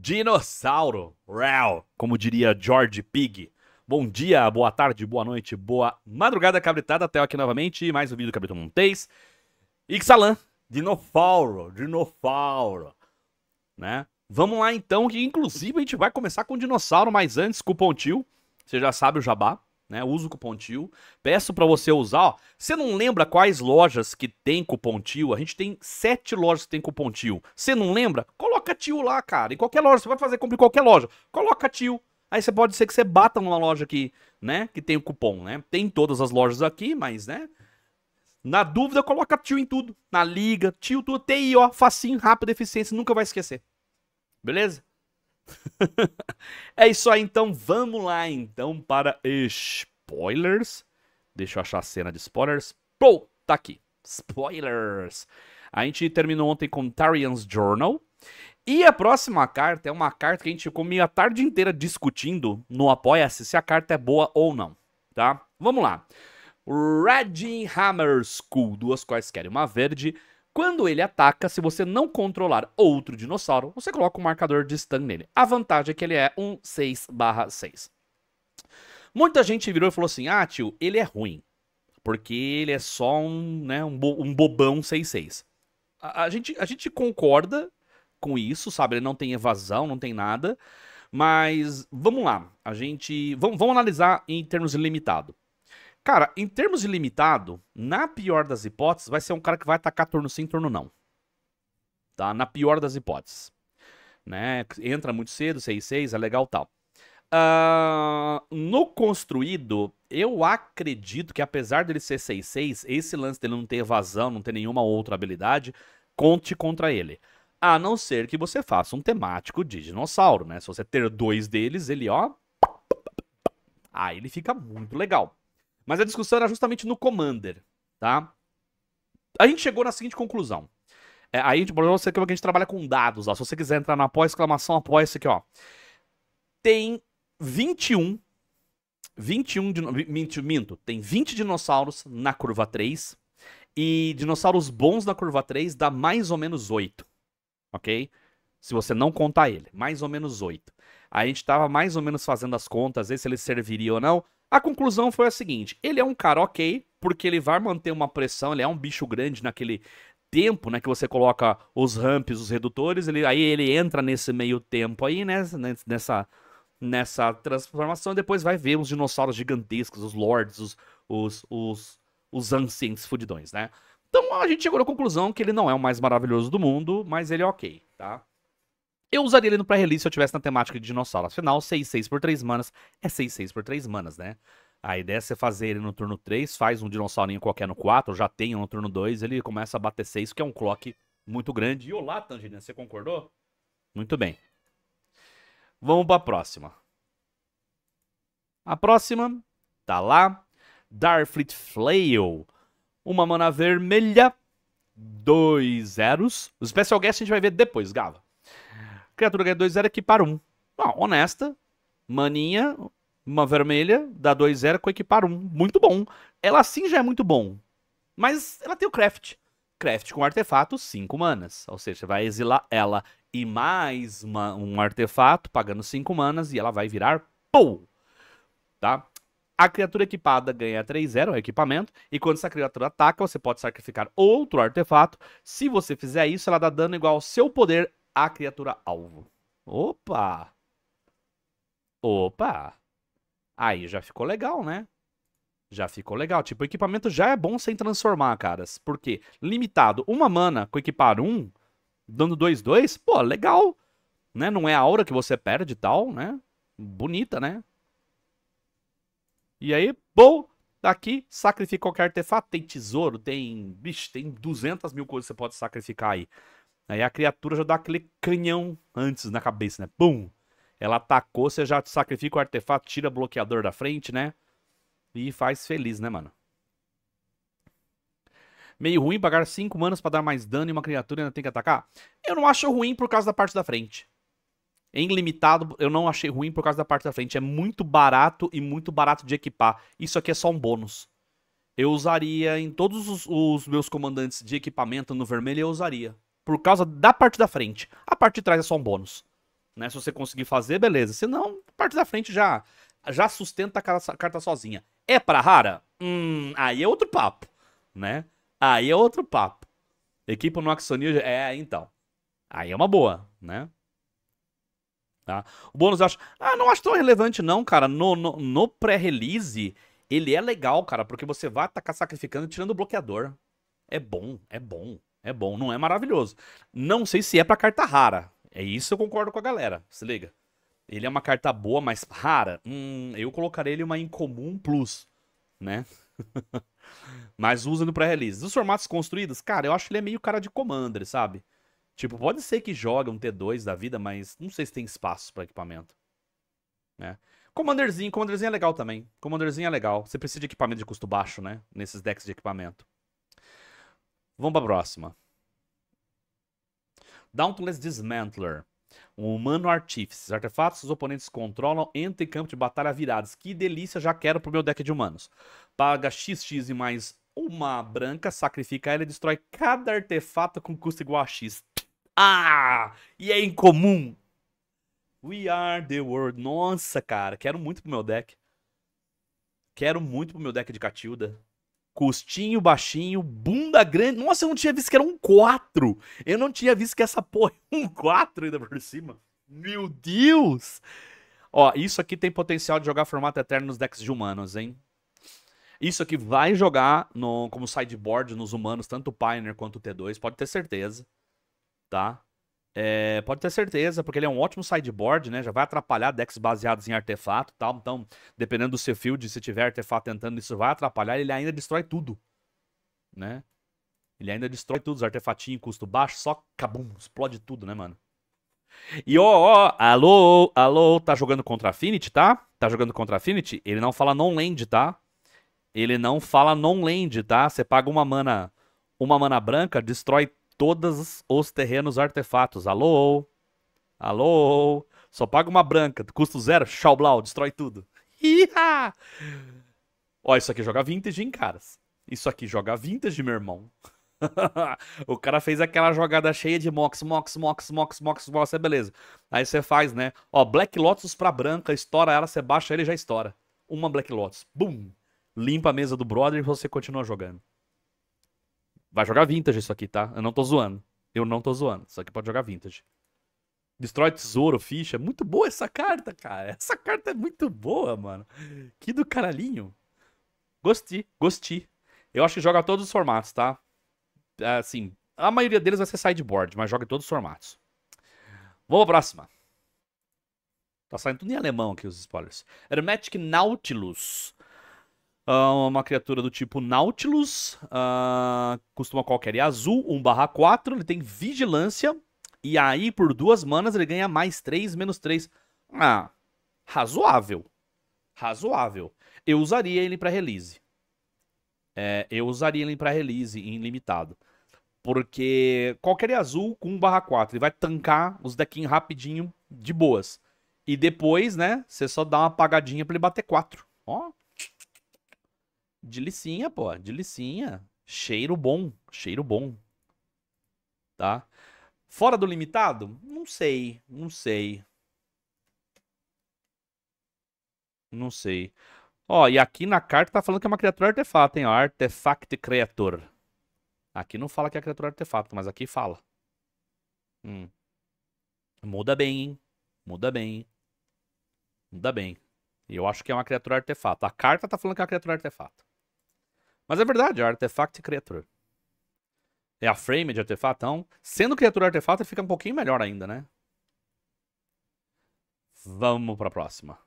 dinossauro. Real, como diria George Pig. Bom dia, boa tarde, boa noite, boa madrugada, cabritada. Até aqui novamente. Mais um vídeo do Cabrito Montês. Ixalan, dinofauro, dinofauro. Né? Vamos lá então, que inclusive a gente vai começar com dinossauro, mas antes, cupom tio. Você já sabe o jabá né? Usa o cupom TIO. Peço para você usar, ó. Você não lembra quais lojas que tem cupom TIO? A gente tem sete lojas que tem cupom TIO. Você não lembra? Coloca TIO lá, cara. Em qualquer loja, você vai fazer compra em qualquer loja. Coloca TIO. Aí você pode ser que você bata numa loja que, né, que tem o cupom, né? Tem todas as lojas aqui, mas, né, na dúvida, coloca tio em tudo. Na liga, tio, tudo. TI, ó, facinho, rápido, eficiência, nunca vai esquecer. Beleza? é isso aí, então vamos lá então para spoilers. Deixa eu achar a cena de spoilers. Pô, tá aqui. Spoilers. A gente terminou ontem com Tarian's Journal. E a próxima carta é uma carta que a gente ficou meio a tarde inteira discutindo no Apoia-se se a carta é boa ou não, tá? Vamos lá. Redding Hammer School, duas quaisquer, uma verde, quando ele ataca, se você não controlar outro dinossauro, você coloca um marcador de stun nele. A vantagem é que ele é um 6/6. Muita gente virou e falou assim: "Ah, tio, ele é ruim, porque ele é só um, né, um, bo um bobão 6/6". A, a, gente, a gente concorda com isso, sabe? Ele não tem evasão, não tem nada. Mas vamos lá, a gente vamos, vamos analisar em termos limitado. Cara, em termos de limitado, na pior das hipóteses, vai ser um cara que vai atacar turno sim, turno não. Tá? Na pior das hipóteses. Né? Entra muito cedo, 6-6, é legal tal. Uh, no construído, eu acredito que apesar dele ser 6-6, esse lance dele não ter evasão, não ter nenhuma outra habilidade, conte contra ele. A não ser que você faça um temático de dinossauro, né? Se você ter dois deles, ele, ó. Aí ele fica muito legal. Mas a discussão era justamente no Commander, tá? A gente chegou na seguinte conclusão. É, aí, por tipo, exemplo, você que a gente trabalha com dados, ó. Se você quiser entrar na após exclamação após esse aqui, ó. Tem 21 21 de minto, minto, tem 20 dinossauros na curva 3 e dinossauros bons na curva 3 dá mais ou menos 8. OK? Se você não contar ele, mais ou menos 8. A gente tava mais ou menos fazendo as contas, ver se ele serviria ou não. A conclusão foi a seguinte: ele é um cara ok, porque ele vai manter uma pressão, ele é um bicho grande naquele tempo, né, que você coloca os ramps, os redutores, ele, aí ele entra nesse meio tempo aí, né, nessa, nessa transformação, e depois vai ver os dinossauros gigantescos, os lords, os, os, os, os ancients fudidões, né. Então a gente chegou à conclusão que ele não é o mais maravilhoso do mundo, mas ele é ok, tá? Eu usaria ele no pré-release se eu tivesse na temática de dinossauro. Afinal, 6, 6 por 3 manas é 6, 6 por 3 manas, né? A ideia é você fazer ele no turno 3, faz um dinossaurinho qualquer no 4, já tem um no turno 2, ele começa a bater 6, que é um clock muito grande. E olá, Tangerina, você concordou? Muito bem. Vamos para a próxima. A próxima tá lá. Darfleet Flail. Uma mana vermelha. Dois zeros. O Special Guest a gente vai ver depois, Gava. Criatura ganha 2-0, é equipar 1. Um. Bom, honesta, maninha, uma vermelha, dá 2-0 com equipar 1. Muito bom. Ela sim já é muito bom. Mas ela tem o craft. Craft com artefato, 5 manas. Ou seja, vai exilar ela e mais uma, um artefato, pagando 5 manas, e ela vai virar Pou. Tá? A criatura equipada ganha 3-0, é o equipamento, e quando essa criatura ataca, você pode sacrificar outro artefato. Se você fizer isso, ela dá dano igual ao seu poder a criatura alvo. Opa! Opa! Aí já ficou legal, né? Já ficou legal. Tipo, o equipamento já é bom sem transformar, caras. Porque limitado. Uma mana com equipar um, dando 2-2, pô, legal. Né? Não é a aura que você perde e tal, né? Bonita, né? E aí, bom, daqui, sacrifica qualquer artefato. Tem tesouro, tem... Bicho, tem 200 mil coisas que você pode sacrificar aí. Aí a criatura já dá aquele canhão antes na cabeça, né? Pum! Ela atacou, você já sacrifica o artefato, tira o bloqueador da frente, né? E faz feliz, né, mano? Meio ruim pagar 5 manas para dar mais dano e uma criatura ainda tem que atacar? Eu não acho ruim por causa da parte da frente. Em limitado, eu não achei ruim por causa da parte da frente. É muito barato e muito barato de equipar. Isso aqui é só um bônus. Eu usaria em todos os, os meus comandantes de equipamento no vermelho, eu usaria por causa da parte da frente. A parte de trás é só um bônus. Né? Se você conseguir fazer, beleza. Se não, a parte da frente já já sustenta a carta sozinha. É para rara? Hum, aí é outro papo, né? Aí é outro papo. Equipe no Axonil é, então. Aí é uma boa, né? Tá? O bônus eu acho... Ah, não acho tão relevante não, cara. No, no, no pré-release, ele é legal, cara, porque você vai atacar sacrificando e tirando o bloqueador. É bom, é bom. É bom, não é maravilhoso. Não sei se é para carta rara. É isso eu concordo com a galera. Se liga. Ele é uma carta boa, mas rara. Hum, eu colocaria ele uma incomum plus, né? mas usa no pré-release. Os formatos construídos, cara, eu acho que ele é meio cara de commander, sabe? Tipo, pode ser que joga um T2 da vida, mas não sei se tem espaço para equipamento. Né? Commanderzinho, Commanderzinho é legal também. Commanderzinho é legal. Você precisa de equipamento de custo baixo, né? Nesses decks de equipamento. Vamos para a próxima. Dauntless Dismantler. Um humano artífice. Artefatos que os oponentes controlam entre campo de batalha virados. Que delícia, já quero pro meu deck de humanos. Paga XX e mais uma branca, sacrifica ela e destrói cada artefato com custo igual a X. Ah! E é incomum! We are the world. Nossa, cara, quero muito pro meu deck. Quero muito pro meu deck de Catilda custinho baixinho, bunda grande. Nossa, eu não tinha visto que era um 4. Eu não tinha visto que essa porra é um 4 ainda por cima. Meu Deus! Ó, isso aqui tem potencial de jogar formato eterno nos decks de humanos, hein? Isso aqui vai jogar no, como sideboard nos humanos, tanto o Pioneer quanto o T2, pode ter certeza. Tá? É, pode ter certeza, porque ele é um ótimo sideboard, né? Já vai atrapalhar decks baseados em artefato e tal. Então, dependendo do seu field, se tiver artefato tentando, isso vai atrapalhar. Ele ainda destrói tudo, né? Ele ainda destrói tudo. Os artefatinhos, custo baixo, só cabum, explode tudo, né, mano? E ó, ó, alô, alô, tá jogando contra Affinity, tá? Tá jogando contra Affinity? Ele não fala non-land, tá? Ele não fala non-land, tá? Você paga uma mana, uma mana branca, destrói todos os terrenos artefatos. Alô? Alô? Só paga uma branca, custo zero, Shaoblau, destrói tudo. Iha! Ó, isso aqui joga vintage, hein, caras? Isso aqui joga vintage, meu irmão. o cara fez aquela jogada cheia de mox, mox, mox, mox, mox, mox, é beleza. Aí você faz, né? Ó, Black Lotus pra branca, estoura ela, você baixa ele já estoura. Uma Black Lotus. Bum! Limpa a mesa do brother e você continua jogando. Vai jogar vintage isso aqui, tá? Eu não tô zoando. Eu não tô zoando. Isso aqui pode jogar vintage. Destrói tesouro, ficha. É muito boa essa carta, cara. Essa carta é muito boa, mano. Que do caralhinho. Gostei, gostei. Eu acho que joga todos os formatos, tá? É, assim, a maioria deles vai ser sideboard, mas joga em todos os formatos. Vamos pra próxima. Tá saindo tudo em alemão aqui os spoilers. Hermetic Nautilus. Uh, uma criatura do tipo Nautilus, uh, costuma qualquer e azul, 1 barra 4, ele tem vigilância, e aí por duas manas ele ganha mais 3, menos 3. Ah, razoável. Razoável. Eu usaria ele para release. É, eu usaria ele para release em limitado. Porque qualquer azul com 1 barra 4, ele vai tancar os dequinhos rapidinho, de boas. E depois, né, você só dá uma apagadinha pra ele bater 4. Ó, de licinha, pô, de licinha. Cheiro bom, cheiro bom. Tá? Fora do limitado? Não sei, não sei. Não sei. Ó, e aqui na carta tá falando que é uma criatura artefato, hein? Ó, artefact creator. Aqui não fala que é criatura artefato, mas aqui fala. Hum. Muda bem, hein? Muda bem, hein? Muda bem. E eu acho que é uma criatura artefato. A carta tá falando que é uma criatura artefato. Mas é verdade, é artefato e criatura. É a frame de artefato, então. Sendo criatura artefato, ele fica um pouquinho melhor ainda, né? Vamos pra próxima.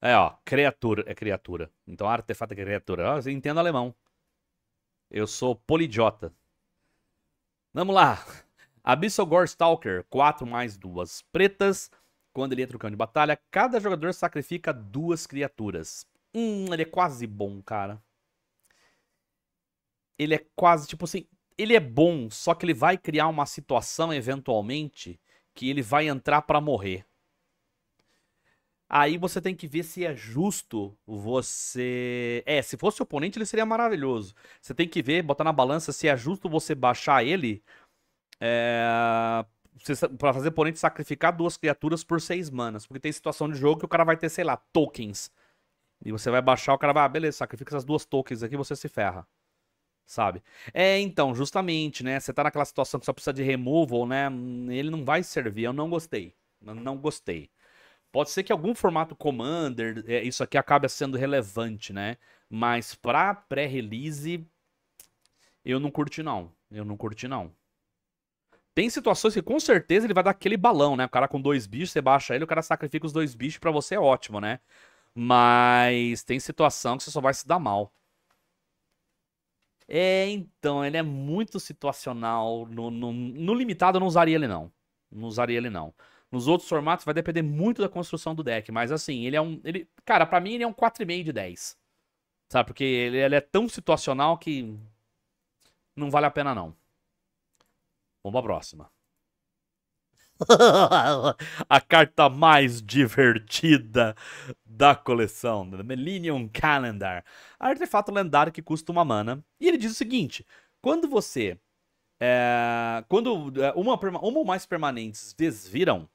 É, ó. Criatura é criatura. Então artefato é criatura. Eu entendo alemão. Eu sou polidiota. Vamos lá. Abyssal Gore Stalker, 4 mais 2 pretas. Quando ele entra no campo de batalha, cada jogador sacrifica duas criaturas. Hum, ele é quase bom, cara. Ele é quase, tipo assim, ele é bom, só que ele vai criar uma situação eventualmente que ele vai entrar para morrer. Aí você tem que ver se é justo você. É, se fosse oponente, ele seria maravilhoso. Você tem que ver, botar na balança se é justo você baixar ele é para fazer o oponente sacrificar duas criaturas por seis manas. Porque tem situação de jogo que o cara vai ter, sei lá, tokens. E você vai baixar, o cara vai, ah, beleza, sacrifica essas duas tokens aqui, você se ferra. Sabe? É, então, justamente, né? Você tá naquela situação que só precisa de removal, né? Ele não vai servir, eu não gostei. Eu não gostei. Pode ser que algum formato Commander, é, isso aqui acabe sendo relevante, né? Mas pra pré-release, eu não curti não. Eu não curti não. Tem situações que com certeza ele vai dar aquele balão, né? O cara com dois bichos, você baixa ele, o cara sacrifica os dois bichos para você, é ótimo, né? Mas tem situação que você só vai se dar mal. É, então, ele é muito situacional. No, no, no limitado eu não usaria ele, não. Não usaria ele, não. Nos outros formatos vai depender muito da construção do deck, mas assim, ele é um. Ele, cara, para mim ele é um 4,5 de 10. Sabe? Porque ele, ele é tão situacional que. Não vale a pena, não. Vamos pra próxima. a carta mais divertida da coleção, The Millennium Calendar. Artefato lendário que custa uma mana. E ele diz o seguinte: quando você. É, quando é, uma, uma ou mais permanentes desviram,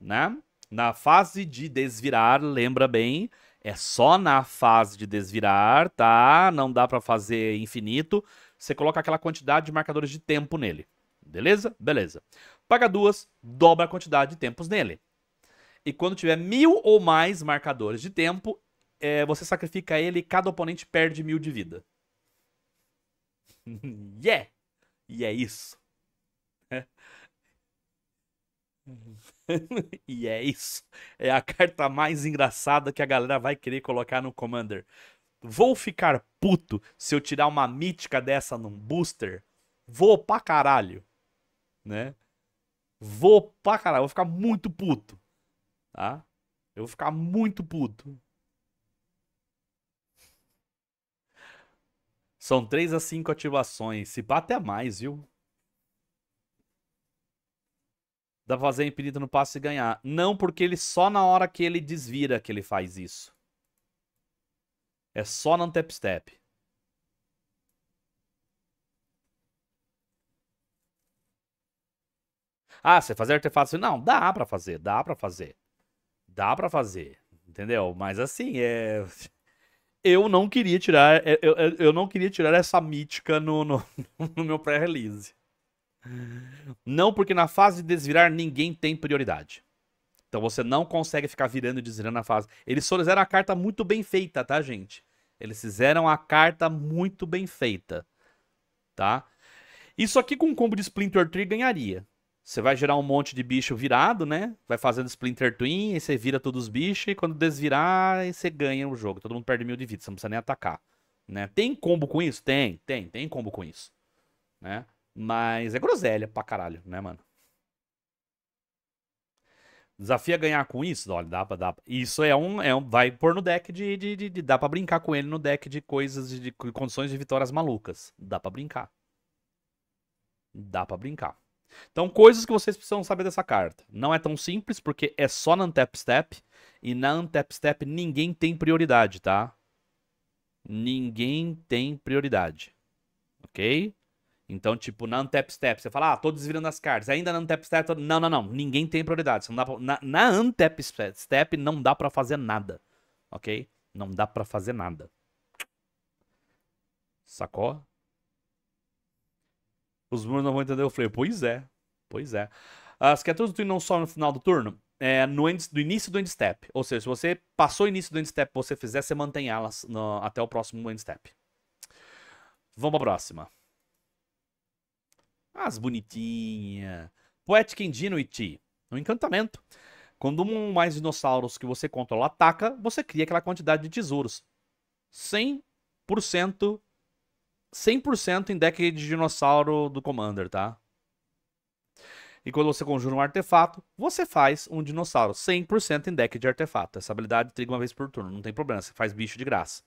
né? Na fase de desvirar, lembra bem, é só na fase de desvirar, tá? Não dá para fazer infinito. Você coloca aquela quantidade de marcadores de tempo nele. Beleza? Beleza. Paga duas, dobra a quantidade de tempos nele. E quando tiver mil ou mais marcadores de tempo, é, você sacrifica ele e cada oponente perde mil de vida. yeah! E é isso. e é isso. É a carta mais engraçada que a galera vai querer colocar no Commander. Vou ficar puto se eu tirar uma mítica dessa num booster? Vou pra caralho né? Vou pra caralho, vou ficar muito puto. Tá? Eu vou ficar muito puto. São 3 a 5 ativações. Se pá, até mais, viu? Dá pra fazer infinito no passe e ganhar. Não, porque ele só na hora que ele desvira que ele faz isso. É só no tap step. Ah, você fazer artefatos. Não, dá para fazer, dá para fazer. Dá para fazer, entendeu? Mas assim, é eu não queria tirar é, eu, eu, é, eu, não queria tirar essa mítica no, no, no meu pré-release. Não, porque na fase de desvirar ninguém tem prioridade. Então você não consegue ficar virando e desvirando na fase. Eles só fizeram a carta muito bem feita, tá, gente? Eles fizeram a carta muito bem feita, tá? Isso aqui com o combo de Splinter Tree ganharia. Você vai gerar um monte de bicho virado, né? Vai fazendo Splinter Twin, aí você vira todos os bichos, e quando desvirar, você ganha o jogo. Todo mundo perde mil de vida, você não precisa nem atacar. Né? Tem combo com isso? Tem, tem, tem combo com isso. Né? Mas é groselha pra caralho, né, mano? Desafia ganhar com isso? Olha, dá pra, dá pra. Isso é um, é um. Vai pôr no deck de, de, de, de Dá pra brincar com ele no deck de coisas, de, de condições de vitórias malucas. Dá pra brincar. Dá pra brincar. Então, coisas que vocês precisam saber dessa carta. Não é tão simples, porque é só na Untap Step. E na Untap Step ninguém tem prioridade, tá? Ninguém tem prioridade. Ok? Então, tipo, na Untap Step, você fala, ah, tô desvirando as cartas. Ainda na Untap Step, não, não, não. Ninguém tem prioridade. Não dá pra... na, na Untap Step não dá pra fazer nada. Ok? Não dá pra fazer nada. Sacou? Os Bruins não vão entender eu falei Pois é, pois é. As criaturas do Twin não são no final do turno? É, no end, do início do end step. Ou seja, se você passou o início do end step você fizer, você mantém elas no, até o próximo end step. Vamos pra próxima. As bonitinhas. Poetic Ingenuity. Um encantamento. Quando um ou mais dinossauros que você controla ataca, você cria aquela quantidade de tesouros. 100% 100% em deck de dinossauro do Commander, tá? E quando você conjura um artefato, você faz um dinossauro 100% em deck de artefato. Essa habilidade triga uma vez por turno, não tem problema, você faz bicho de graça.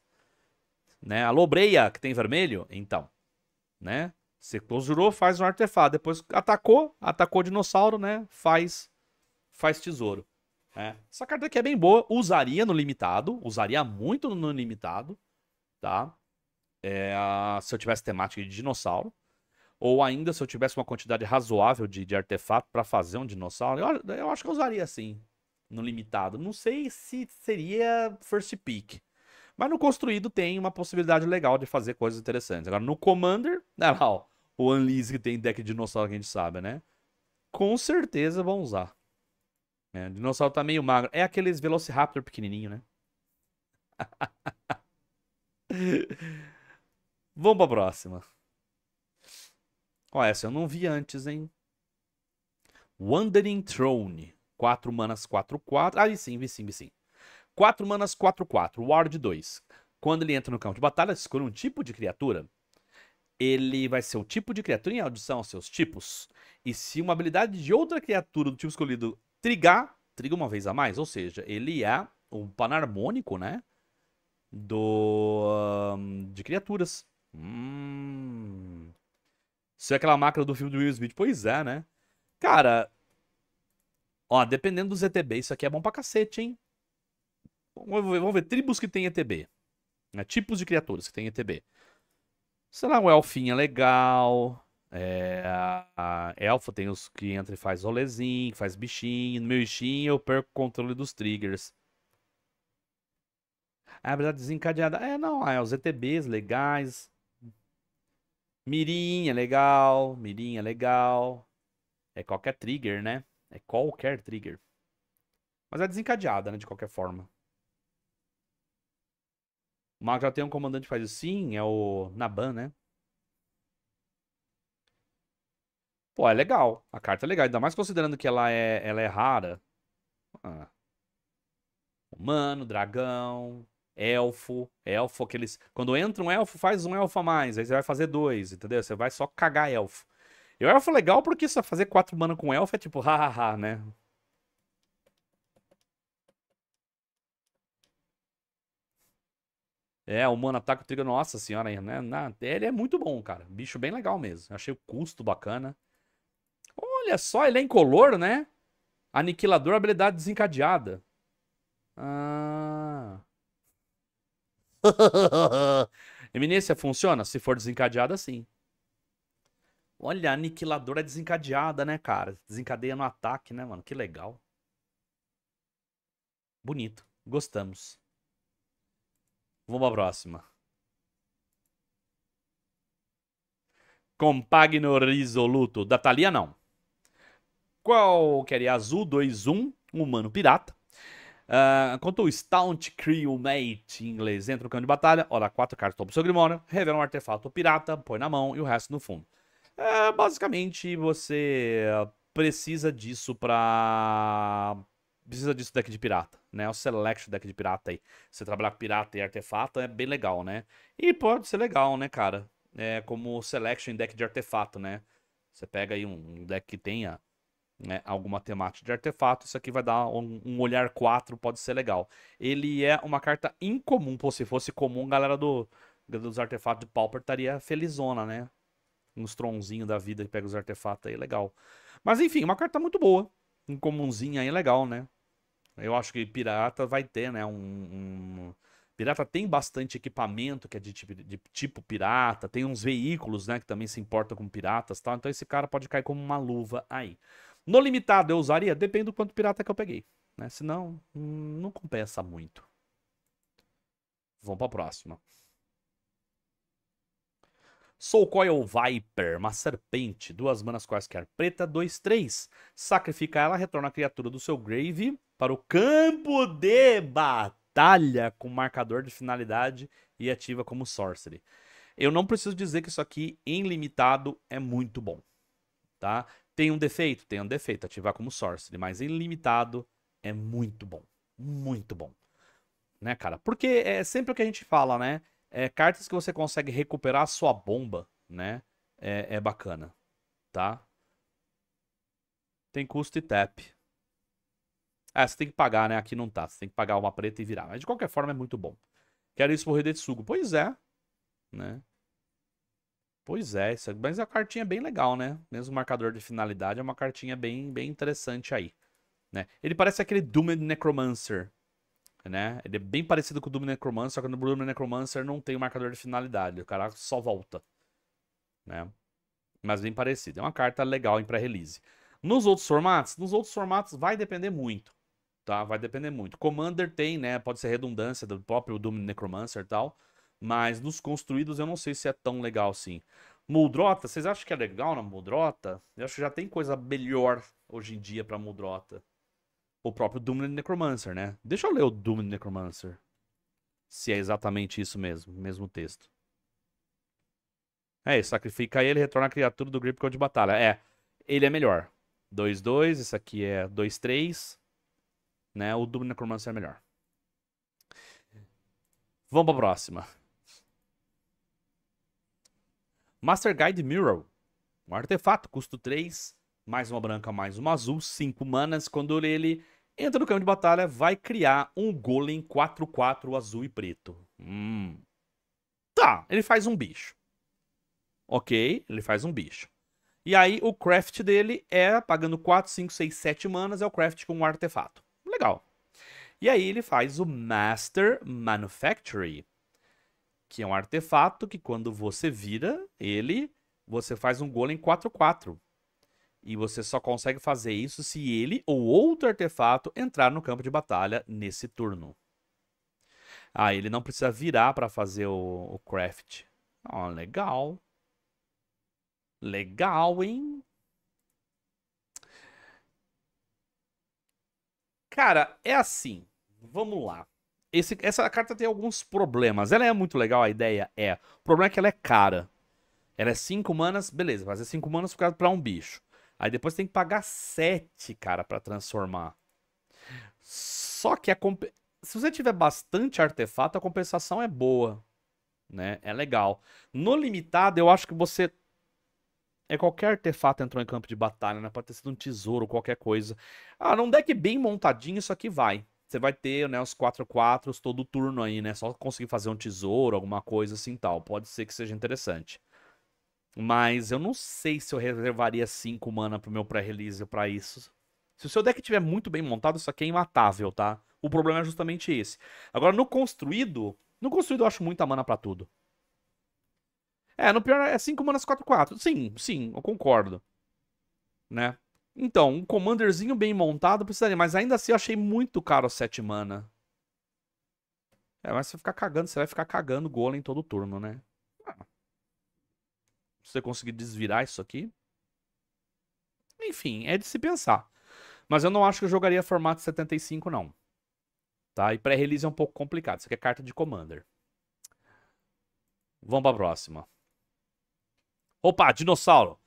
Né? A lobreia que tem vermelho, então, né? Você conjurou, faz um artefato, depois atacou, atacou o dinossauro, né? Faz faz tesouro, né? Essa carta aqui é bem boa, usaria no limitado, usaria muito no limitado, tá? é, se eu tivesse temática de dinossauro, ou ainda se eu tivesse uma quantidade razoável de, de artefato para fazer um dinossauro, eu, eu, acho que eu usaria assim, no limitado. Não sei se seria first pick. Mas no construído tem uma possibilidade legal de fazer coisas interessantes. Agora, no Commander, olha ah lá, ó, o Unleash que tem deck de dinossauro que a gente sabe, né? Com certeza vão usar. É, o dinossauro tá meio magro. É aqueles Velociraptor pequenininho, né? Vamos pra próxima. Ó, essa eu não vi antes, hein? Wandering Throne. 4 manas, 4, 4. Ah, vi sim, vi sim, vi sim. 4 manas, 4, 4. Ward 2. Quando ele entra no campo de batalha, escolhe um tipo de criatura. Ele vai ser o tipo de criatura em audição aos seus tipos. E se uma habilidade de outra criatura do tipo escolhido trigar, triga uma vez a mais. Ou seja, ele é um panarmônico, né? Do... De criaturas. Hum. Isso é aquela máquina do filme do Will Smith. Pois é, né? Cara. Ó, dependendo do ZTB, isso aqui é bom pra cacete, hein? Vamos ver, vamos ver tribos que tem ETB. Né? Tipos de criaturas que tem ETB. Sei lá, um elfinha é legal. É, a, a elfo tem os que entra e faz rolezinho, faz bichinho. No meu bichinho eu perco o controle dos triggers. Ah, a habilidade desencadeada. É, não, ah, é os ETBs legais. Mirim é legal, mirim é legal. É qualquer trigger, né? É qualquer trigger. Mas é desencadeada, né? De qualquer forma. O Mago já tem um comandante que faz isso. Sim, é o Naban, né? Pô, é legal. A carta é legal. Ainda mais considerando que ela é, ela é rara. Ah. Humano, dragão elfo, elfo, aqueles. Quando entra um elfo, faz um elfo a mais. Aí você vai fazer dois, entendeu? Você vai só cagar elfo. E o elfo é legal porque só fazer quatro mana com elfo é tipo, hahaha, né? É, o Mono o Trigo, nossa senhora, né? Na, ele é muito bom, cara. Bicho bem legal mesmo. Achei o custo bacana. Olha só, ele é incolor, né? Aniquilador, habilidade desencadeada. Ah Eminência funciona? Se for desencadeada, sim. Olha, aniquiladora é desencadeada, né, cara? Desencadeia no ataque, né, mano? Que legal. Bonito. Gostamos. Vamos pra próxima. Compagno Risoluto. Da Thalia, não. Qual queria é? é Azul 2-1, um, humano pirata. Uh, enquanto o Staunch Crewmate em inglês entra no campo de batalha, olha quatro cartas topo seu Grimório, revela um artefato pirata, põe na mão e o resto no fundo. É, basicamente, você precisa disso pra... Precisa disso deck de pirata, né? O Selection deck de pirata aí. Você trabalhar com pirata e artefato é bem legal, né? E pode ser legal, né, cara? É como Selection deck de artefato, né? Você pega aí um deck que tenha né, alguma temática de artefato. Isso aqui vai dar um, um, olhar 4, pode ser legal. Ele é uma carta incomum. Pô, se fosse comum, galera do, dos artefatos de Pauper estaria felizona, né? Uns tronzinho da vida que pega os artefatos aí, legal. Mas enfim, uma carta muito boa. incomumzinha aí, legal, né? Eu acho que pirata vai ter, né? um, um... Pirata tem bastante equipamento que é de tipo, de tipo, pirata, tem uns veículos, né, que também se importam com piratas, tal. Então esse cara pode cair como uma luva aí. No limitado eu usaria? Depende do quanto pirata que eu peguei. Né? Senão, hum, não compensa muito. Vamos pra próxima. Soul Coil Viper, uma serpente, duas manas quaisquer, preta, 2, 3. Sacrifica ela, retorna a criatura do seu grave para o campo de batalha com marcador de finalidade e ativa como sorcery. Eu não preciso dizer que isso aqui em limitado é muito bom, tá? Tem um defeito? Tem um defeito, ativar como source, mas ilimitado é muito bom. Muito bom. Né, cara? Porque é sempre o que a gente fala, né? É, cartas que você consegue recuperar a sua bomba, né? É, é bacana, tá? Tem custo e tap. Ah, você tem que pagar, né? Aqui não tá. Você tem que pagar uma preta e virar. Mas de qualquer forma é muito bom. Quero isso por de suco Pois é, né? Pois é, isso é, mas é a cartinha é bem legal, né? Mesmo marcador de finalidade é uma cartinha bem, bem interessante aí. Né? Ele parece aquele Doomed Necromancer, né? Ele é bem parecido com o Doomed Necromancer, só que no Doomed Necromancer não tem o marcador de finalidade, o cara só volta, né? Mas bem parecido, é uma carta legal em pré-release. Nos outros formatos, nos outros formatos vai depender muito, tá? Vai depender muito. Commander tem, né? Pode ser redundância do próprio Doom Necromancer e tal. Mas nos construídos eu não sei se é tão legal assim. Muldrota, vocês acham que é legal na Muldrota? Eu acho que já tem coisa melhor hoje em dia pra Muldrota. O próprio Doom Necromancer, né? Deixa eu ler o Doom Necromancer. Se é exatamente isso mesmo, mesmo texto. É, sacrifica ele, retorna a criatura do grip code de batalha. É, ele é melhor. 2-2, esse aqui é 2-3. Né? O Doom Necromancer é melhor. Vamos pra próxima. Master Guide Mural. Um artefato, custo 3, mais uma branca, mais uma azul, 5 manas. Quando ele entra no campo de batalha, vai criar um golem 4-4 azul e preto. Hum. Tá, ele faz um bicho. Ok, ele faz um bicho. E aí o craft dele é, pagando 4, 5, 6, 7 manas, é o craft com um artefato. Legal. E aí ele faz o Master Manufactory que é um artefato que quando você vira ele, você faz um golem 4-4. E você só consegue fazer isso se ele ou outro artefato entrar no campo de batalha nesse turno. Ah, ele não precisa virar para fazer o, o craft. Ó, oh, legal. Legal, hein? Cara, é assim. Vamos lá. Esse, essa carta tem alguns problemas. Ela é muito legal, a ideia é. O problema é que ela é cara. Ela é 5 manas, beleza, fazer 5 manas por pra um bicho. Aí depois tem que pagar 7, cara, para transformar. Só que a comp... se você tiver bastante artefato, a compensação é boa. Né? É legal. No limitado, eu acho que você. É qualquer artefato entrou em campo de batalha, né? Pode ter sido um tesouro, qualquer coisa. Ah, num deck bem montadinho, isso aqui vai você vai ter, né, os 4 4 todo turno aí, né? Só conseguir fazer um tesouro, alguma coisa assim tal. Pode ser que seja interessante. Mas eu não sei se eu reservaria 5 mana pro meu pré-release para isso. Se o seu deck tiver muito bem montado, isso aqui é imatável, tá? O problema é justamente esse. Agora, no construído... No construído eu acho muita mana para tudo. É, no pior é 5 manas 4, 4. Sim, sim, eu concordo. Né? Então, um commanderzinho bem montado precisaria, mas ainda assim eu achei muito caro 7 mana. É, mas você ficar cagando, você vai ficar cagando golem todo turno, né? Ah. Se você conseguir desvirar isso aqui. Enfim, é de se pensar. Mas eu não acho que eu jogaria formato 75, não. Tá? E pré-release é um pouco complicado. Isso aqui é carta de Commander. Vamos pra próxima. Opa, dinossauro.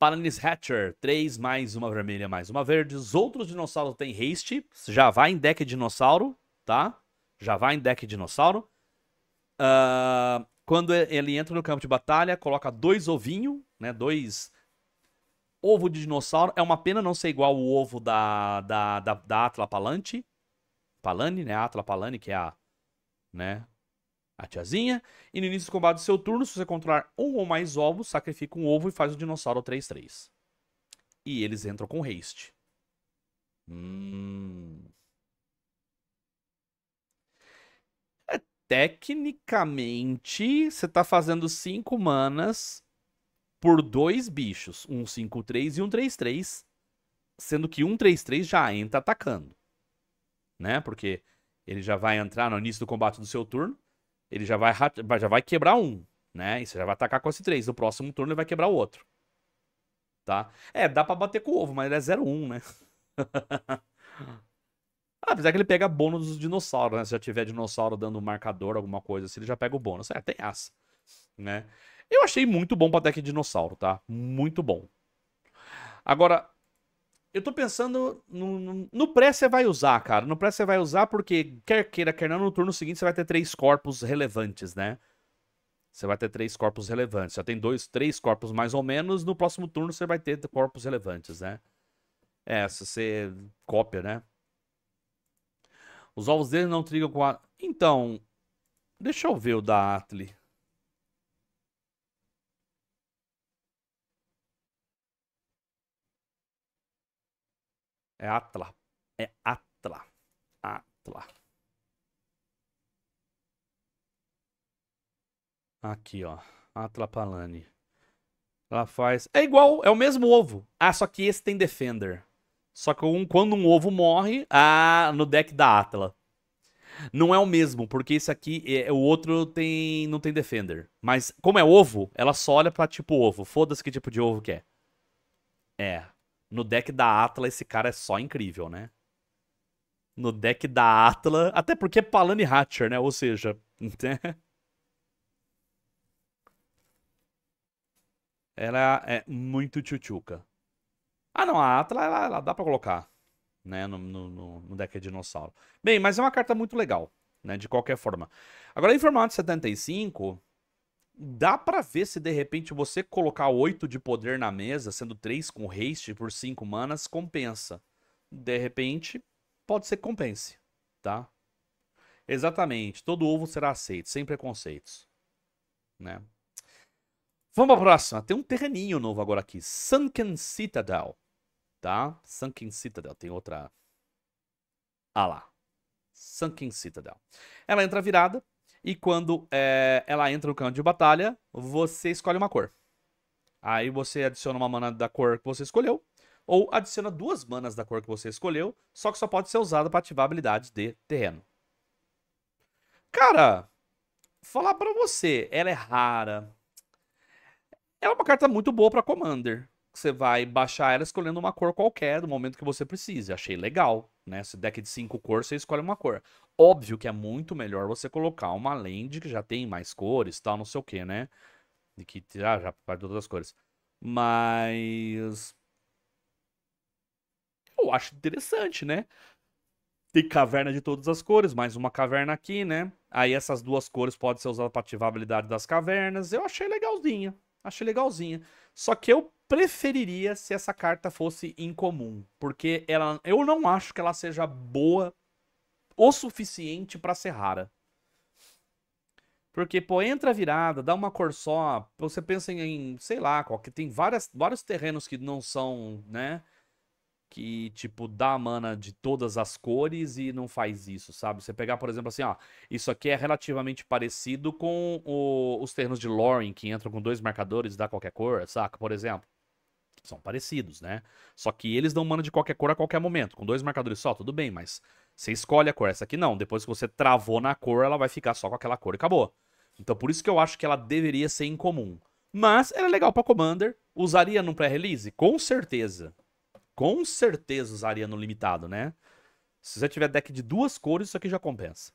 Paranis Hatcher, 3, mais uma vermelha, mais uma verde. Os outros dinossauros têm haste, já vai em deck dinossauro, tá? Já vai em deck dinossauro. Uh, quando ele entra no campo de batalha, coloca dois ovinhos, né? Dois ovo de dinossauro. É uma pena não ser igual o ovo da, da, da, da Atla Palante. Palani, né? Atla Palani, que é a, né? a tiazinha. E no início do combate do seu turno, se você controlar um ou mais ovos, sacrifica um ovo e faz o dinossauro 3-3. E eles entram com haste. Hum. É, tecnicamente, você tá fazendo 5 manas por dois bichos, um 5-3 e um 3-3, sendo que um 3-3 já entra atacando, né? Porque ele já vai entrar no início do combate do seu turno, ele já vai, já vai quebrar um, né? E você já vai atacar com esse 3. No próximo turno ele vai quebrar o outro. Tá? É, dá pra bater com o ovo, mas ele é 0-1, né? ah, apesar que ele pega bônus dos dinossauros, né? Se já tiver dinossauro dando um marcador, alguma coisa assim, ele já pega o bônus. É, tem aça, Né? Eu achei muito bom pra deck de dinossauro, tá? Muito bom. Agora, eu tô pensando no, no pré você vai usar, cara. No pré você vai usar porque quer queira, quer não, no turno seguinte você vai ter três corpos relevantes, né? Você vai ter três corpos relevantes. Já tem dois, três corpos mais ou menos. No próximo turno você vai ter corpos relevantes, né? É, se você cópia, né? Os ovos dele não trigam com a... Então, deixa eu ver o da Atli. É Atla. É Atla. Atla. Aqui, ó. Atla Palani. Ela faz. É igual, é o mesmo ovo. Ah, só que esse tem Defender. Só que um, quando um ovo morre, ah, no deck da Atla. Não é o mesmo, porque esse aqui, é, é o outro tem não tem Defender. Mas como é ovo, ela só olha pra tipo ovo. Foda-se que tipo de ovo que é. É. No deck da Atla, esse cara é só incrível, né? No deck da Atla. Até porque é Palani Hatcher, né? Ou seja. ela é muito tchutchuca. Ah, não, a Atla, ela, ela dá pra colocar, né, no, no, no, deck de dinossauro. Bem, mas é uma carta muito legal, né, de qualquer forma. Agora, em formato 75, dá para ver se de repente você colocar 8 de poder na mesa, sendo 3 com haste por 5 manas, compensa. De repente, pode ser que compense, tá? Exatamente, todo ovo será aceito, sem preconceitos, né? Vamos pra próxima. Tem um terreninho novo agora aqui, Sunken Citadel, tá? Sunken Citadel, tem outra... Ah lá, Sunken Citadel. Ela entra virada, e quando é, ela entra no campo de batalha, você escolhe uma cor. Aí você adiciona uma mana da cor que você escolheu, ou adiciona duas manas da cor que você escolheu, só que só pode ser usada para ativar habilidades de terreno. Cara, falar para você, ela é rara. Ela é uma carta muito boa para Commander. Você vai baixar ela escolhendo uma cor qualquer do momento que você precise. Achei legal, né? deck de cinco cores, você escolhe uma cor. Óbvio que é muito melhor você colocar uma land que já tem mais cores, tal, não sei o que, né? E que ah, já de todas as cores. Mas. Eu acho interessante, né? Tem caverna de todas as cores, mais uma caverna aqui, né? Aí essas duas cores podem ser usadas para ativar a habilidade das cavernas. Eu achei legalzinha. Achei legalzinha. Só que eu preferiria se essa carta fosse incomum. Porque ela, eu não acho que ela seja boa o suficiente para ser rara. Porque, pô, entra virada, dá uma cor só, você pensa em, sei lá, qualquer, tem várias, vários terrenos que não são, né? Que, tipo, dá mana de todas as cores e não faz isso, sabe? Você pegar, por exemplo, assim, ó, isso aqui é relativamente parecido com o, os terrenos de Loring, que entram com dois marcadores e dá qualquer cor, saca? Por exemplo são parecidos, né? Só que eles dão mana de qualquer cor a qualquer momento. Com dois marcadores só, tudo bem, mas você escolhe a cor. Essa aqui não. Depois que você travou na cor, ela vai ficar só com aquela cor e acabou. Então por isso que eu acho que ela deveria ser incomum. Mas era legal pra Commander. Usaria num pré-release? Com certeza. Com certeza usaria no limitado, né? Se você tiver deck de duas cores, isso aqui já compensa.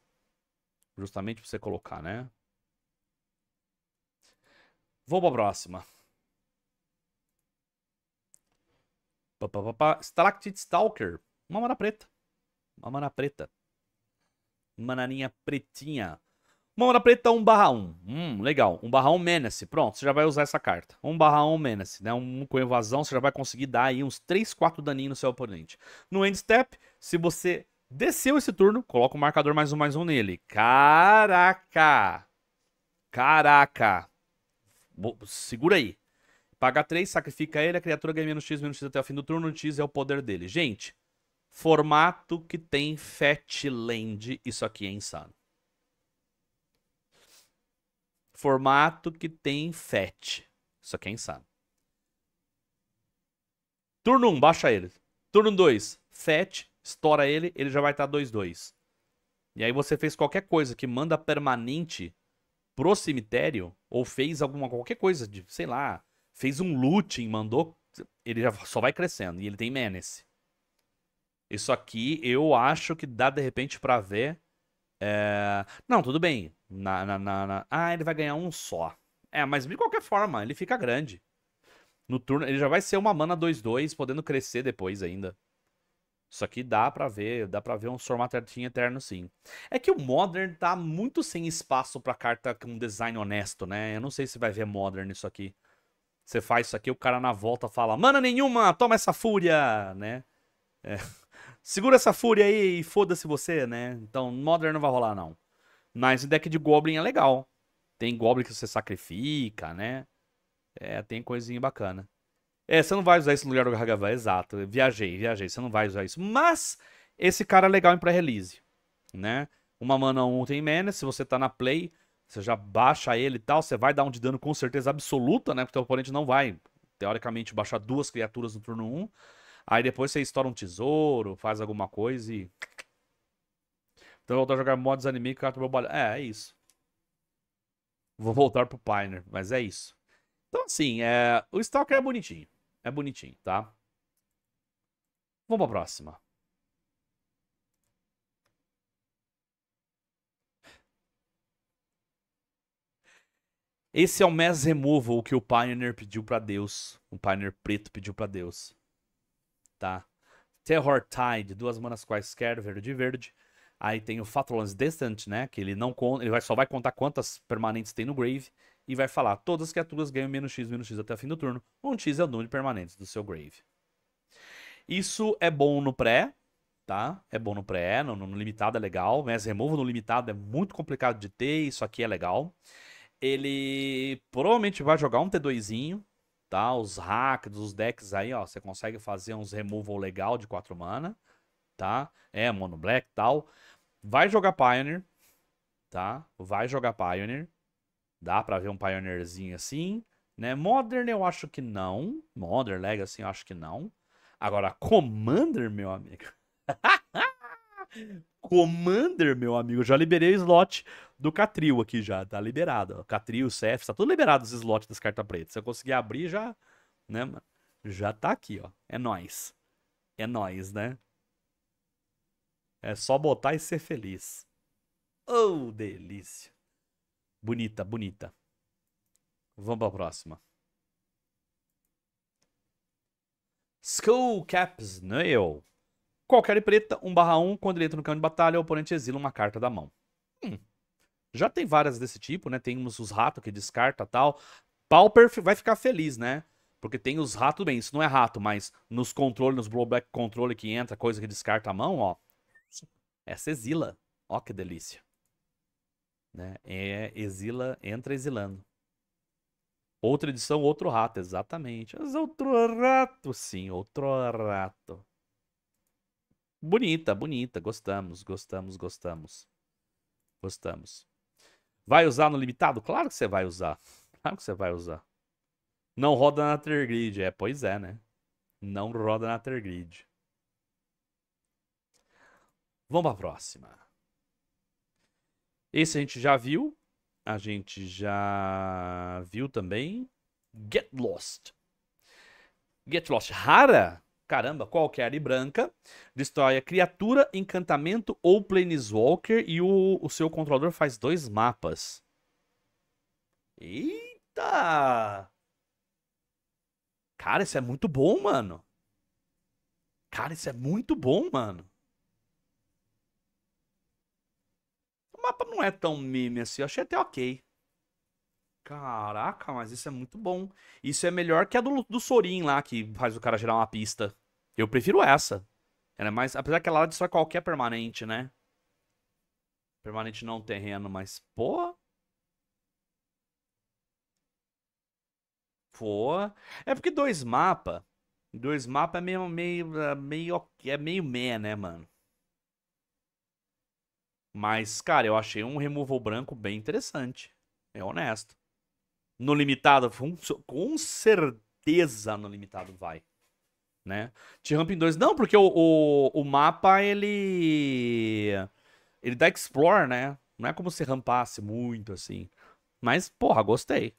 Justamente pra você colocar, né? Vou pra próxima. Stalactite Stalker. Uma mana preta. Uma mana preta. Mananinha pretinha. Uma mana preta 1 barra 1. Hum, legal. 1 barra 1 Menace. Pronto, você já vai usar essa carta. 1 barra 1 Menace, né? Um com evasão, você já vai conseguir dar aí uns 3, 4 daninhos no seu oponente. No end step, se você desceu esse turno, coloca o marcador mais um, mais um nele. Caraca! Caraca! Segura aí. Paga 3, sacrifica ele, a criatura ganha menos X, menos X até o fim do turno, X é o poder dele. Gente, formato que tem Fatland, isso aqui é insano. Formato que tem Fat, isso aqui é insano. Turno 1, um, baixa ele. Turno 2, Fat, estoura ele, ele já vai estar tá 2-2. E aí você fez qualquer coisa que manda permanente pro cemitério, ou fez alguma qualquer coisa de, sei lá, fez um looting, mandou. Ele já só vai crescendo. E ele tem Menace. Isso aqui eu acho que dá de repente para ver. É... Não, tudo bem. Na, na, na, ah, ele vai ganhar um só. É, mas de qualquer forma, ele fica grande. No turno, ele já vai ser uma mana 2-2, podendo crescer depois ainda. Isso aqui dá pra ver, dá pra ver um Sormatertinho eterno sim. É que o Modern tá muito sem espaço pra carta com um design honesto, né? Eu não sei se vai ver Modern isso aqui. Você faz isso aqui, o cara na volta fala: Mana nenhuma, toma essa fúria, né? É. Segura essa fúria aí e foda-se você, né? Então, Modern não vai rolar, não. Mas o deck de Goblin é legal. Tem Goblin que você sacrifica, né? É, tem coisinha bacana. É, você não vai usar isso no lugar do Gargavan, exato. Viajei, viajei. Você não vai usar isso. Mas esse cara é legal em pré-release, né? Uma mana 1 um tem mana. Se você tá na play, você já baixa ele e tal, você vai dar um de dano com certeza absoluta, né? Porque o oponente não vai, teoricamente, baixar duas criaturas no turno 1. Um. Aí depois você estoura um tesouro, faz alguma coisa e... Então voltar a jogar mods anime com trabalho É, é isso. Vou voltar pro Pioneer, mas é isso. Então, assim, é... o Stalker é bonitinho. É bonitinho, tá? Vamos pra próxima. Esse é o mass removal que o Pioneer pediu para Deus. O Pioneer preto pediu para Deus. Tá? Terror Tide, duas manas quaisquer, verde e verde. Aí tem o Fatulance Distant, né? Que ele não conta, ele vai, só vai contar quantas permanentes tem no Grave. E vai falar: todas as criaturas ganham menos X, menos X até o fim do turno. Um X é o número de permanentes do seu Grave. Isso é bom no pré, tá? É bom no pré, no, no limitado é legal. Mass Removal no limitado é muito complicado de ter, isso aqui é legal. Ele provavelmente vai jogar um T2zinho, tá? Os hacks, os decks aí, ó. Você consegue fazer uns removal legal de 4 mana, tá? É, mono black e tal. Vai jogar Pioneer, tá? Vai jogar Pioneer. Dá pra ver um Pioneerzinho assim, né? Modern eu acho que não. Modern, Legacy eu acho que não. Agora, Commander, meu amigo. Commander, meu amigo, já liberei o slot do Catril aqui já, tá liberado. Catril, Cef, tá tudo liberado os slots das cartas pretas. Se eu conseguir abrir, já, né, já tá aqui, ó. É nós. É nós, né? É só botar e ser feliz. Oh, delícia. Bonita, bonita. Vamos pra próxima. Skull Caps Nail. Qualquer preta, 1 barra 1, quando ele entra no campo de batalha, o oponente exila uma carta da mão. Hum. Já tem várias desse tipo, né? Tem uns, os ratos que descarta tal. Pauper vai ficar feliz, né? Porque tem os ratos, bem, isso não é rato, mas nos controles, nos blowback controle que entra, coisa que descarta a mão, ó. Essa exila. Ó que delícia. Né? É exila, entra exilando. Outra edição, outro rato, exatamente. Mas outro rato, sim, outro rato. Bonita, bonita. Gostamos, gostamos, gostamos. Gostamos. Vai usar no limitado? Claro que você vai usar. Claro que você vai usar. Não roda na Tergrid. É, pois é, né? Não roda na Tergrid. Vamos pra próxima. Esse a gente já viu. A gente já viu também. Get Lost. Get Lost. Rara? caramba, qualquer é e branca, destrói a criatura, encantamento ou planeswalker e o, o seu controlador faz dois mapas. Eita! Cara, isso é muito bom, mano. Cara, isso é muito bom, mano. O mapa não é tão meme assim, eu achei até ok. Caraca, mas isso é muito bom. Isso é melhor que a do, do Sorin lá, que faz o cara girar uma pista. Eu prefiro essa. Ela é mais. Apesar que ela só é qualquer permanente, né? Permanente não terreno, mas. Pô. Pô. É porque dois mapas. Dois mapas é meio. meio. É meio é meio meh, né, mano? Mas, cara, eu achei um removal branco bem interessante. É honesto no limitado, com certeza no limitado vai. Né? T-Ramping 2, não, porque o, o, o, mapa, ele... Ele dá explore, né? Não é como se rampasse muito, assim. Mas, porra, gostei.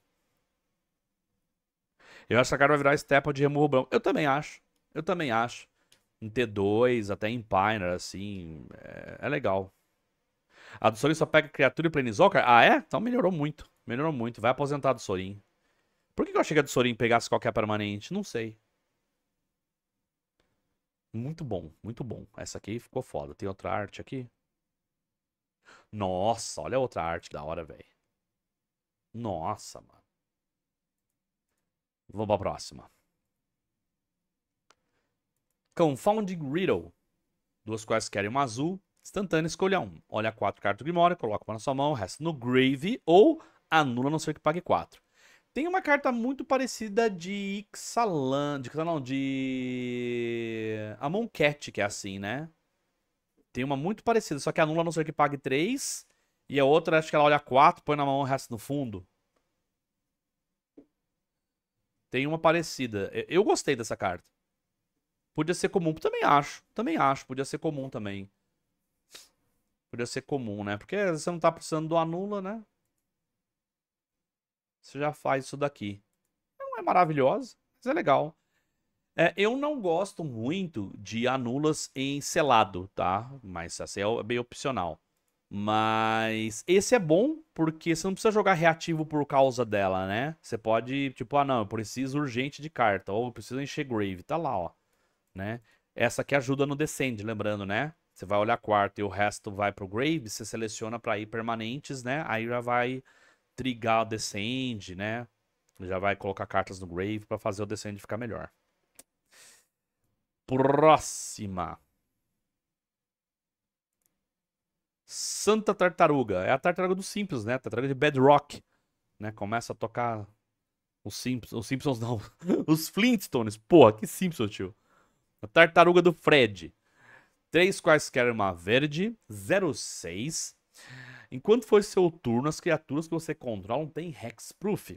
Eu acho que a cara vai virar stepa de Remo Eu também acho. Eu também acho. Em T2, até em Pioneer, assim, é, é legal. A do Sony só pega criatura e planeswalker? Ah, é? Então melhorou muito. Melhorou muito. Vai aposentar do Sorin. Por que, eu achei que a do Sorin pegasse qualquer permanente? Não sei. Muito bom, muito bom. Essa aqui ficou foda. Tem outra arte aqui? Nossa, olha a outra arte da hora, velho. Nossa, mano. Vamos pra próxima. Confounding Riddle. Duas quais querem uma azul. Instantânea, escolha um. Olha quatro cartas do Grimório, coloca uma na sua mão, o resto no Grave ou anula, a não ser que pague 4. Tem uma carta muito parecida de Ixalan, de não, de Amonkhet, que é assim, né? Tem uma muito parecida, só que anula a não ser que pague 3, e a outra acho que ela olha 4, põe na mão o resto no fundo. Tem uma parecida. Eu gostei dessa carta. Podia ser comum, também acho. Também acho, podia ser comum também. Podia ser comum, né? Porque você não tá precisando do anula, né? Você já faz isso daqui. Não é maravilhosa, mas é legal. É, eu não gosto muito de anulas em selado, tá? Mas assim é bem opcional. Mas esse é bom porque você não precisa jogar reativo por causa dela, né? Você pode, tipo, ah não, eu preciso urgente de carta, ou eu preciso encher grave, tá lá, ó. Né? Essa aqui ajuda no descende, lembrando, né? Você vai olhar quarto e o resto vai pro grave, você seleciona para ir permanentes, né? Aí já vai trigar o Descend, né? Já vai colocar cartas no Grave para fazer o Descend ficar melhor. Próxima. Santa Tartaruga. É a tartaruga do Simpsons, né? Tartaruga de Bedrock. Né? Começa a tocar os Simpsons. Os Simpsons não. os Flintstones. Porra, que Simpsons, tio. A tartaruga do Fred. Três quaisquer uma verde. 06. Enquanto for seu turno, as criaturas que você controla têm hexproof.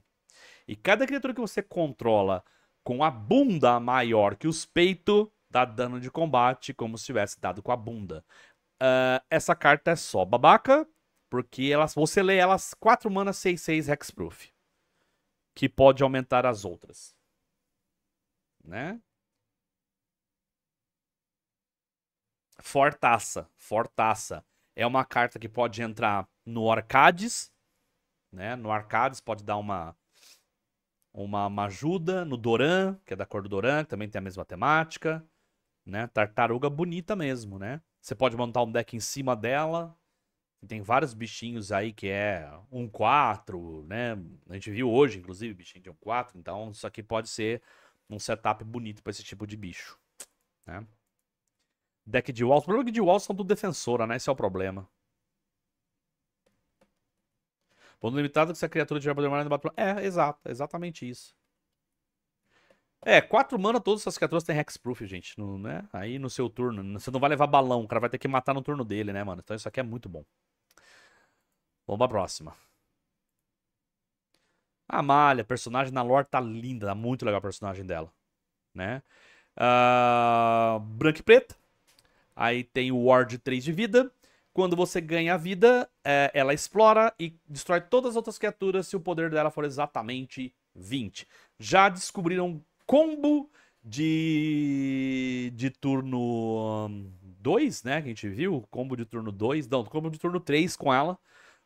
E cada criatura que você controla com a bunda maior que os peitos dá dano de combate como se tivesse dado com a bunda. Uh, essa carta é só babaca, porque elas, você lê elas 4 manas 6, 6 hexproof. Que pode aumentar as outras. Né? Fortaça, fortaça. É uma carta que pode entrar no Arcades, né? No Arcades pode dar uma uma, uma ajuda, no Doran, que é da cor do Doran, que também tem a mesma temática, né? Tartaruga bonita mesmo, né? Você pode montar um deck em cima dela. Tem vários bichinhos aí que é um 4, né? A gente viu hoje, inclusive, bichinho de um 4, então isso aqui pode ser um setup bonito para esse tipo de bicho, né? Deck de walls. O problema é que de walls são do defensora, né? Esse é o problema. Ponto limitado que se a criatura tiver poder no Batman. É, exato. É exatamente isso. É, quatro mana, todas essas criaturas têm hexproof, gente. No, né? Aí no seu turno. Você não vai levar balão. O cara vai ter que matar no turno dele, né, mano? Então isso aqui é muito bom. Vamos pra próxima. A Malha, personagem na lore tá linda. Tá muito legal a personagem dela. Né? Uh, branca e preta. Aí tem o ward 3 de vida. Quando você ganha a vida, é, ela explora e destrói todas as outras criaturas se o poder dela for exatamente 20. Já descobriram combo de, de turno 2, hum, né? Que a gente viu. Combo de turno 2. Não, combo de turno 3 com ela.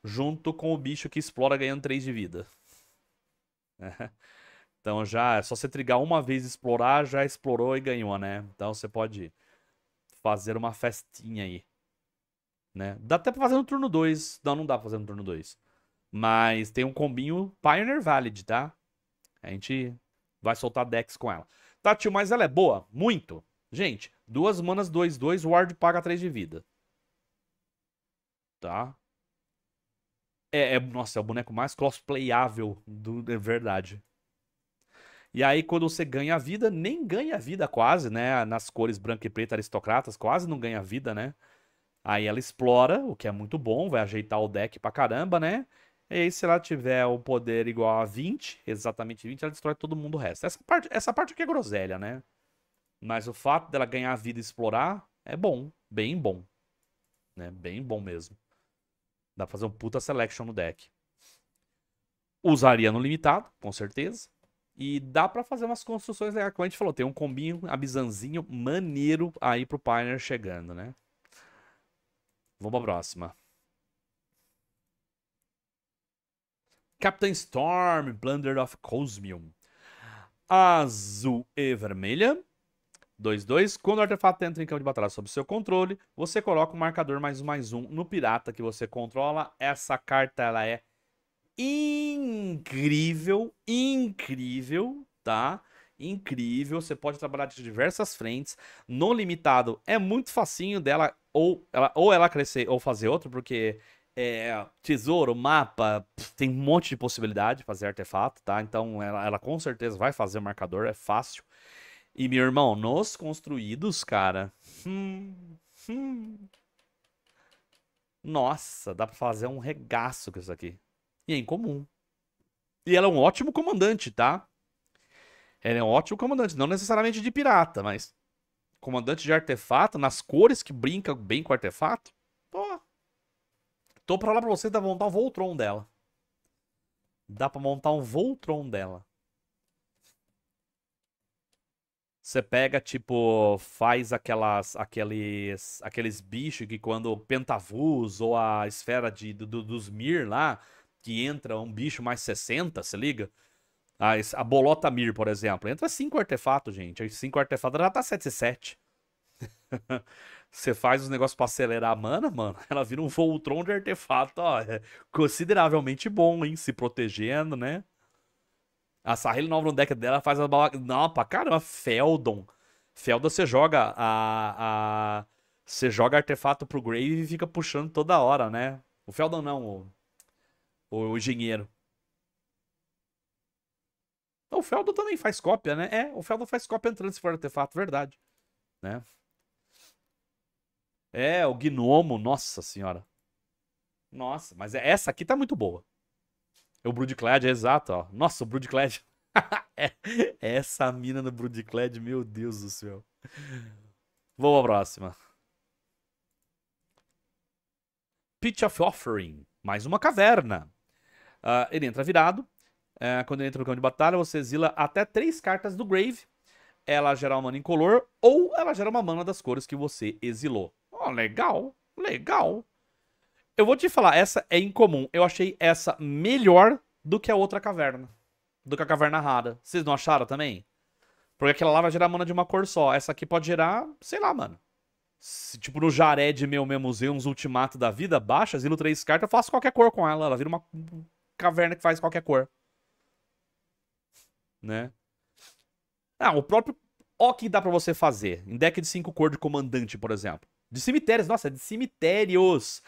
Junto com o bicho que explora ganhando 3 de vida. É. Então já é só você trigar uma vez explorar, já explorou e ganhou, né? Então você pode. Ir fazer uma festinha aí. Né? Dá até pra fazer no turno 2. Não, não dá pra fazer no turno 2. Mas tem um combinho Pioneer Valid, tá? A gente vai soltar decks com ela. Tá, tio, mas ela é boa? Muito. Gente, duas manas 2, 2, Ward paga 3 de vida. Tá? É, é, nossa, é o boneco mais crossplayável do, de é verdade. E aí, quando você ganha vida, nem ganha vida quase, né? Nas cores branca e preta aristocratas, quase não ganha vida, né? Aí ela explora, o que é muito bom, vai ajeitar o deck pra caramba, né? E aí, se ela tiver o um poder igual a 20, exatamente 20, ela destrói todo mundo o resto. Essa parte, essa parte aqui é groselha, né? Mas o fato dela ganhar vida e explorar é bom. Bem bom. Né? Bem bom mesmo. Dá pra fazer um puta selection no deck. Usaria no limitado, com certeza. E dá para fazer umas construções legais. Como a gente falou, tem um combinho, abizanzinho maneiro aí pro Pioneer chegando, né? Vamos pra próxima. Captain Storm, Blunder of Cosmium. Azul e vermelha. 2-2. Quando o artefato entra em campo de batalha sob seu controle, você coloca um marcador mais um mais um no pirata que você controla. Essa carta ela é incrível, incrível, tá? Incrível, você pode trabalhar de diversas frentes. No limitado é muito facinho dela ou ela, ou ela crescer ou fazer outro, porque é, tesouro, mapa, tem um monte de possibilidade de fazer artefato, tá? Então ela, ela com certeza vai fazer o marcador, é fácil. E meu irmão, nos construídos, cara. Hum, hum. Nossa, dá pra fazer um regaço com isso aqui. E é incomum. E ela é um ótimo comandante, tá? Ela é um ótimo comandante, não necessariamente de pirata, mas comandante de artefato, nas cores que brinca bem com artefato. Pô. Tô pra lá pra você, dá pra montar um Voltron dela. Dá pra montar um Voltron dela. Você pega, tipo, faz aquelas, aqueles, aqueles bichos que quando o Pentavus ou a esfera de, do, dos Mir lá, que entra um bicho mais 60, se liga? A, ah, a Bolota Mir, por exemplo. Entra cinco artefatos, gente. Cinco artefatos já tá 77. Você faz os negócios pra acelerar a mana, mano. Ela vira um Voltron de artefato, ó. É consideravelmente bom, hein? Se protegendo, né? A Sahel nova no deck dela faz a bala. Não, pra caramba, Feldon. Feldon você joga a. a... Você joga artefato pro Grave e fica puxando toda hora, né? O Feldon não, o o engenheiro. Então, o Feldo também faz cópia, né? É, o Feldo faz cópia entrando se for artefato, verdade. Né? É, o gnomo, nossa senhora. Nossa, mas é, essa aqui tá muito boa. É o Broodclad, é exato, ó. Nossa, o Broodclad. É, é, essa mina no Broodclad, meu Deus do céu. Vamos à próxima. Pitch of Offering. Mais uma caverna. Uh, ele entra virado. Uh, quando ele entra no campo de batalha, você exila até três cartas do Grave. Ela gera uma mana incolor ou ela gera uma mana das cores que você exilou. Oh, legal, legal. Eu vou te falar, essa é incomum. Eu achei essa melhor do que a outra caverna. Do que a caverna rara. Vocês não acharam também? Porque aquela lá vai gerar mana de uma cor só. Essa aqui pode gerar, sei lá, mano. Se, tipo no Jared meu mesmo museu, uns ultimato da vida, baixa, exilo três cartas, eu faço qualquer cor com ela. Ela vira uma caverna que faz qualquer cor. Né? Ah, o próprio O que dá para você fazer. Em deck de cinco cor de comandante, por exemplo. De cemitérios, nossa, é de cemitérios.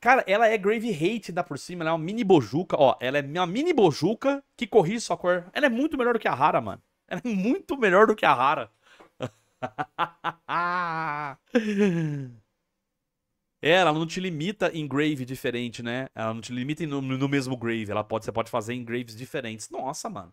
Cara, ela é Grave Hate dá por cima, ela é uma mini bojuca, ó. Ela é uma mini bojuca que corrige sua cor. Ela é muito melhor do que a Rara, mano. Ela é muito melhor do que a Rara. É, ela não te limita em grave diferente, né? Ela não te limita no, no mesmo grave. Ela pode, você pode fazer em graves diferentes. Nossa, mano.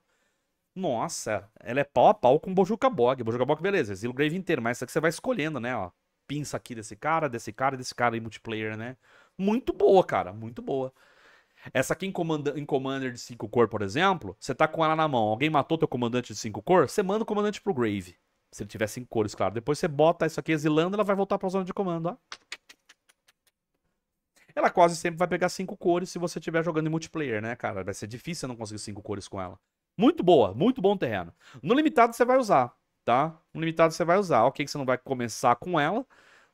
Nossa, ela é pau a pau com Bojuka Bog. Bojuka Bog, beleza, exila o grave inteiro, mas essa é que você vai escolhendo, né? Ó, pinça aqui desse cara, desse cara, desse cara em multiplayer, né? Muito boa, cara, muito boa. Essa aqui em, comanda, em Commander de 5 cor, por exemplo, você tá com ela na mão, alguém matou teu comandante de 5 cor, você manda o comandante pro grave. Se ele tiver 5 cores, claro. Depois você bota isso aqui exilando, ela vai voltar pra zona de comando, ó. Ela quase sempre vai pegar cinco cores se você estiver jogando em multiplayer, né, cara? Vai ser difícil não conseguir cinco cores com ela. Muito boa, muito bom terreno. No limitado você vai usar, tá? No limitado você vai usar. Ok, que você não vai começar com ela,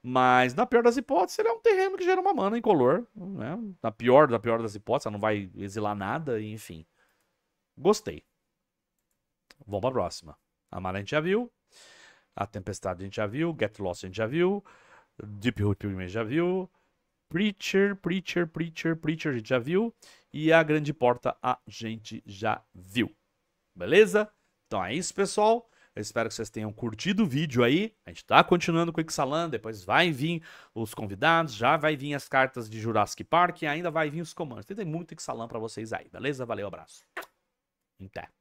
mas na pior das hipóteses, ele é um terreno que gera uma mana incolor, né? Na pior da pior das hipóteses, ela não vai exilar nada, enfim. Gostei. Vamos pra próxima. A Mara a gente já viu. A Tempestade a gente já viu. Get Lost a gente já viu. Deep Root Pilgrim a gente já viu. Preacher, Preacher, Preacher, Preacher, a gente já viu. E a Grande Porta, a gente já viu. Beleza? Então é isso, pessoal. Eu espero que vocês tenham curtido o vídeo aí. A gente tá continuando com o Ixalan, depois vai vir os convidados, já vai vir as cartas de Jurassic Park e ainda vai vir os comandos. Tem muito Ixalan para vocês aí, beleza? Valeu, abraço. Até.